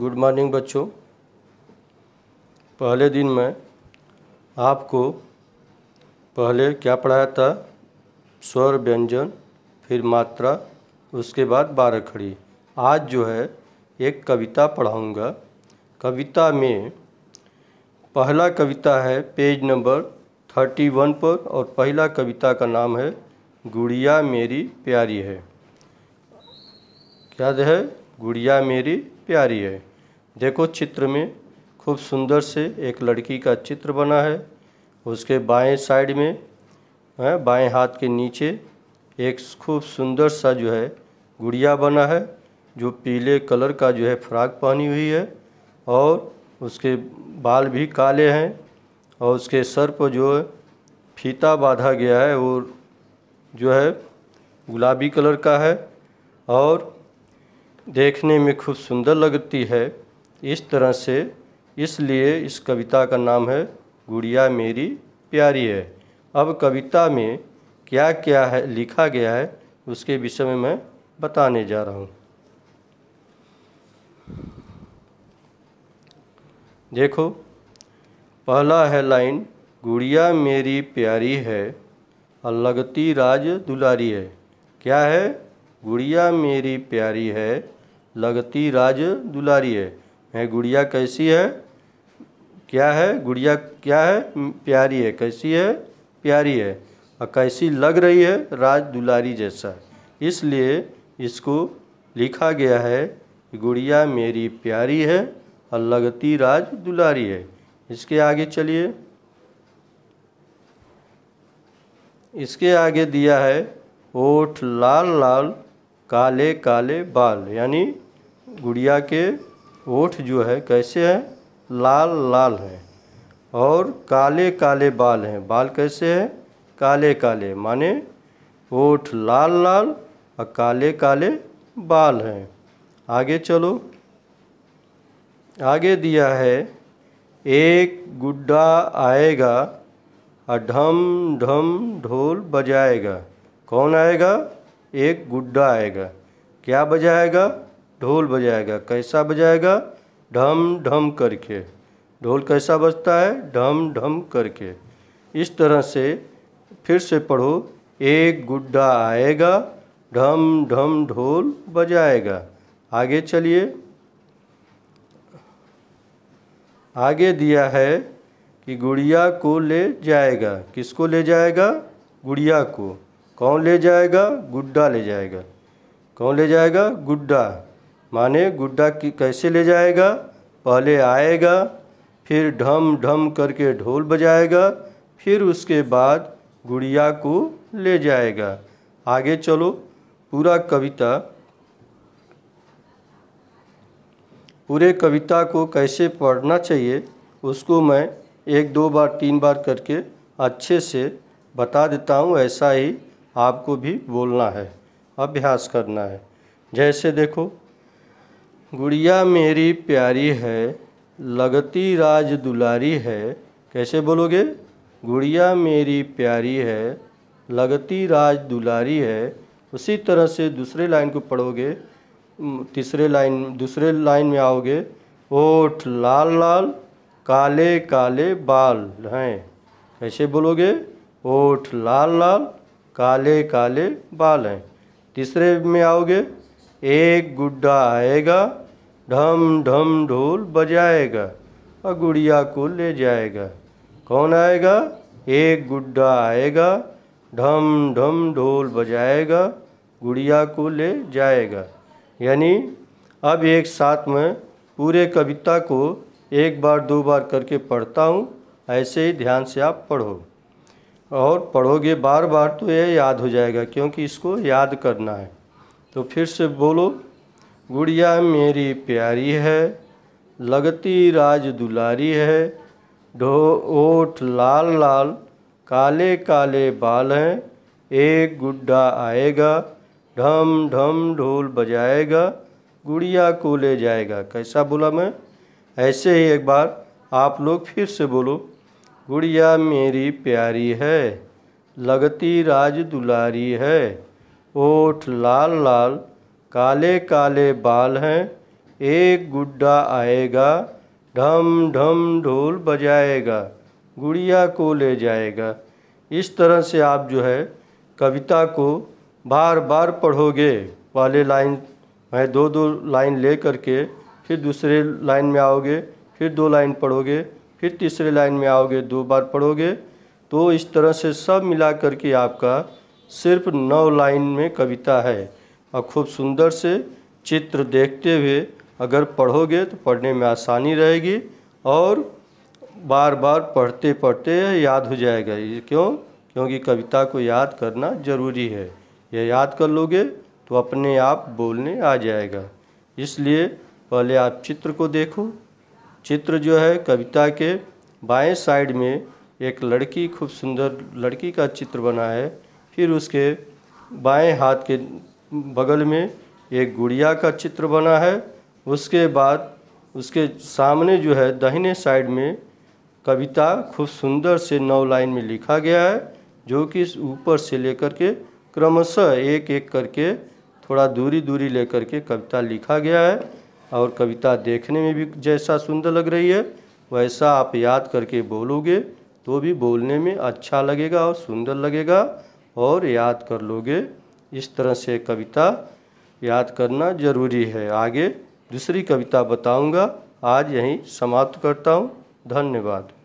good morning बच्चों पहले दिन में आपको पहले क्या पढ़ाया था स्वर व्यंजन फिर मात्रा उसके बाद बारह खड़ी आज जो है एक कविता पढ़ाऊंगा कविता में पहला कविता है पेज नंबर थर्टी वन पर और पहला कविता का नाम है गुड़िया मेरी प्यारी है क्या है गुड़िया मेरी प्यारी है देखो चित्र में खूब सुंदर से एक लड़की का चित्र बना है उसके बाएं साइड में है हाँ, बाएं हाथ के नीचे एक खूब सुंदर सा जो है गुड़िया बना है जो पीले कलर का जो है फ्राक पहनी हुई है और उसके बाल भी काले हैं और उसके सर पर जो है फीता बांधा गया है वो जो है गुलाबी कलर का है और देखने में खूब सुंदर लगती है इस तरह से इसलिए इस कविता का नाम है गुड़िया मेरी प्यारी है अब कविता में क्या क्या है लिखा गया है उसके विषय में मैं बताने जा रहा हूँ देखो पहला है लाइन गुड़िया मेरी प्यारी है और लगती राज दुलारी है क्या है गुड़िया मेरी प्यारी है लगती राज दुलारी है है गुड़िया कैसी है क्या है गुड़िया क्या है प्यारी है कैसी है प्यारी है और कैसी लग रही है राज दुलारी जैसा इसलिए इसको लिखा गया है गुड़िया मेरी प्यारी है और लगती राज दुलारी है इसके आगे चलिए इसके आगे दिया है ओठ लाल लाल काले काले बाल यानी गुड़िया के ओठ जो है कैसे हैं लाल लाल हैं और काले काले बाल हैं बाल कैसे हैं काले काले माने ओठ लाल लाल और काले काले बाल हैं आगे चलो आगे दिया है एक गुड्डा आएगा और ढम ढम ढोल बजाएगा कौन आएगा एक गुड्डा आएगा क्या बजाएगा ढोल बजाएगा कैसा बजाएगा ढम ढम करके ढोल कैसा बजता है ढम ढम करके इस तरह से फिर से पढ़ो एक गुड्डा आएगा ढम ढम ढोल बजाएगा आगे चलिए आगे दिया है कि गुड़िया को ले जाएगा किसको ले जाएगा गुड़िया को कौन ले जाएगा गुड्डा ले जाएगा कौन ले जाएगा गुड्डा माने गुड्डा की कैसे ले जाएगा पहले आएगा फिर ढम ढम करके ढोल बजाएगा फिर उसके बाद गुड़िया को ले जाएगा आगे चलो पूरा कविता पूरे कविता को कैसे पढ़ना चाहिए उसको मैं एक दो बार तीन बार करके अच्छे से बता देता हूँ ऐसा ही आपको भी बोलना है अभ्यास करना है जैसे देखो गुड़िया मेरी प्यारी है लगती राज दुलारी है कैसे बोलोगे गुड़िया मेरी प्यारी है लगती राज दुलारी है उसी तरह से दूसरे लाइन को पढ़ोगे तीसरे लाइन दूसरे लाइन में आओगे ओठ लाल लाल काले काले बाल हैं कैसे बोलोगे ओठ लाल लाल काले काले बाल हैं तीसरे में आओगे एक गुड्डा आएगा ढम ढम ढोल बजाएगा और गुड़िया को ले जाएगा कौन आएगा एक गुड्डा आएगा ढम ढम ढोल बजाएगा गुड़िया को ले जाएगा यानी अब एक साथ में पूरे कविता को एक बार दो बार करके पढ़ता हूँ ऐसे ही ध्यान से आप पढ़ो और पढ़ोगे बार बार तो यह याद हो जाएगा क्योंकि इसको याद करना है तो फिर से बोलो गुड़िया मेरी प्यारी है लगती राज दुलारी है ढो ओठ लाल लाल काले काले बाल हैं एक गुड्डा आएगा ढम ढम ढोल बजाएगा गुड़िया को ले जाएगा कैसा बोला मैं ऐसे ही एक बार आप लोग फिर से बोलो गुड़िया मेरी प्यारी है लगती राज दुलारी है होठ लाल लाल काले काले बाल हैं एक गुड्डा आएगा ढम ढम ढोल बजाएगा गुड़िया को ले जाएगा इस तरह से आप जो है कविता को बार बार पढ़ोगे पहले लाइन मैं दो दो लाइन ले करके फिर दूसरे लाइन में आओगे फिर दो लाइन पढ़ोगे फिर तीसरे लाइन में आओगे दो बार पढ़ोगे तो इस तरह से सब मिला करके आपका सिर्फ नौ लाइन में कविता है और खूब सुंदर से चित्र देखते हुए अगर पढ़ोगे तो पढ़ने में आसानी रहेगी और बार बार पढ़ते पढ़ते याद हो जाएगा क्यों क्योंकि कविता को याद करना जरूरी है यह याद कर लोगे तो अपने आप बोलने आ जाएगा इसलिए पहले आप चित्र को देखो चित्र जो है कविता के बाएं साइड में एक लड़की खूब सुंदर लड़की का चित्र बना है फिर उसके बाएं हाथ के बगल में एक गुड़िया का चित्र बना है उसके बाद उसके सामने जो है दाहिने साइड में कविता खूब सुंदर से नौ लाइन में लिखा गया है जो कि ऊपर से लेकर के क्रमशः एक एक करके थोड़ा दूरी दूरी लेकर के कविता लिखा गया है और कविता देखने में भी जैसा सुंदर लग रही है वैसा आप याद करके बोलोगे तो भी बोलने में अच्छा लगेगा और सुंदर लगेगा और याद कर लोगे इस तरह से कविता याद करना जरूरी है आगे दूसरी कविता बताऊंगा आज यहीं समाप्त करता हूँ धन्यवाद